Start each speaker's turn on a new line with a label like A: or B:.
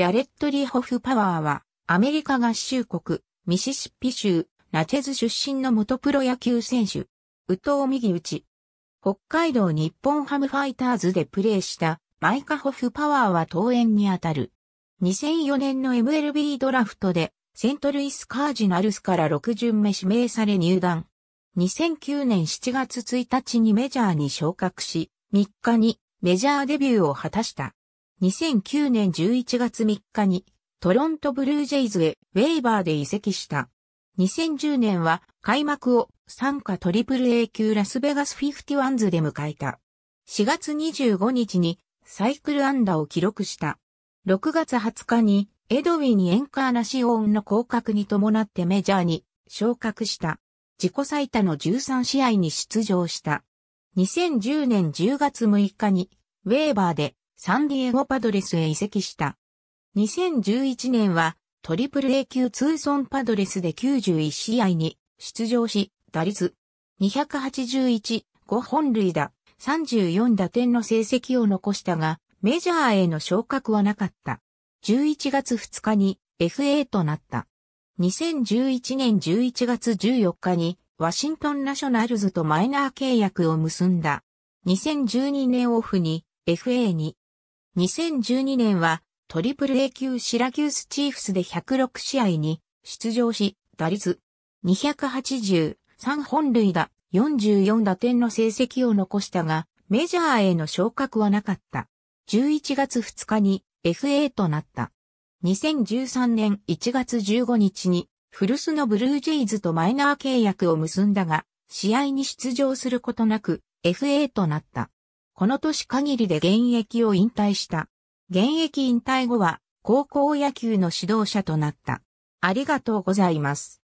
A: ジャレット・リーホフ・パワーは、アメリカ合衆国、ミシシッピ州、ラチェズ出身の元プロ野球選手。宇藤右打北海道日本ハムファイターズでプレーしたマイカ・ホフ・パワーは登園にあたる。2004年の MLB ドラフトでセントルイス・カージナルスから6巡目指名され入団。2009年7月1日にメジャーに昇格し、3日にメジャーデビューを果たした。2009年11月3日にトロントブルージェイズへウェイバーで移籍した。2010年は開幕を参加 AAA 級ラスベガス51ズで迎えた。4月25日にサイクルアダーを記録した。6月20日にエドウィン・エンカーナシオンの降格に伴ってメジャーに昇格した。自己最多の13試合に出場した。2010年10月6日にウェーバーでサンディエゴパドレスへ移籍した。2011年はトリプル A 級通ンパドレスで91試合に出場し、打率281、5本塁打、34打点の成績を残したが、メジャーへの昇格はなかった。11月2日に FA となった。2011年11月14日にワシントンナショナルズとマイナー契約を結んだ。2012年オフに FA に2012年はトリプル A 級シラキュースチーフスで106試合に出場し、打率2 8 3本塁打、44打点の成績を残したが、メジャーへの昇格はなかった。11月2日に FA となった。2013年1月15日に古巣のブルージェイズとマイナー契約を結んだが、試合に出場することなく FA となった。この年限りで現役を引退した。現役引退後は高校野球の指導者となった。ありがとうございます。